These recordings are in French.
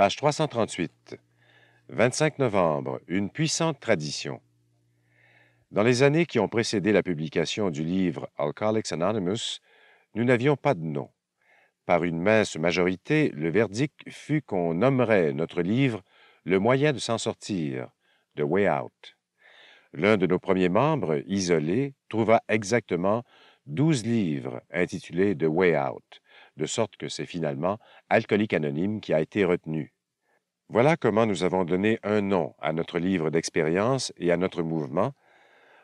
Page 338. 25 novembre, une puissante tradition. Dans les années qui ont précédé la publication du livre Alcoholics Anonymous, nous n'avions pas de nom. Par une mince majorité, le verdict fut qu'on nommerait notre livre Le moyen de s'en sortir, The Way Out. L'un de nos premiers membres, isolé, trouva exactement douze livres intitulés The Way Out, de sorte que c'est finalement Alcoolique anonyme qui a été retenu. Voilà comment nous avons donné un nom à notre livre d'expérience et à notre mouvement.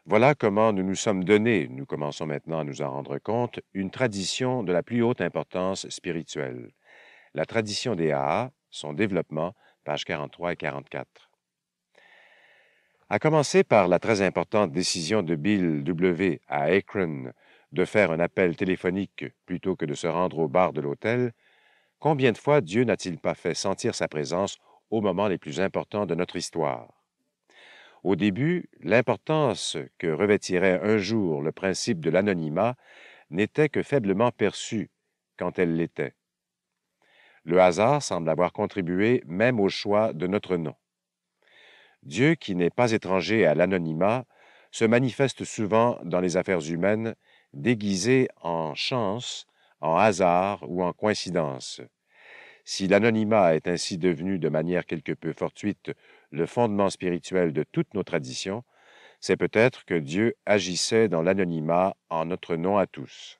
Voilà comment nous nous sommes donné, nous commençons maintenant à nous en rendre compte, une tradition de la plus haute importance spirituelle. La tradition des AA, son développement, pages 43 et 44. À commencer par la très importante décision de Bill W. à Akron de faire un appel téléphonique plutôt que de se rendre au bar de l'hôtel, combien de fois Dieu n'a-t-il pas fait sentir sa présence aux moments les plus importants de notre histoire? Au début, l'importance que revêtirait un jour le principe de l'anonymat n'était que faiblement perçue quand elle l'était. Le hasard semble avoir contribué même au choix de notre nom. Dieu, qui n'est pas étranger à l'anonymat, se manifeste souvent dans les affaires humaines déguisé en chance, en hasard ou en coïncidence. Si l'anonymat est ainsi devenu de manière quelque peu fortuite le fondement spirituel de toutes nos traditions, c'est peut-être que Dieu agissait dans l'anonymat en notre nom à tous.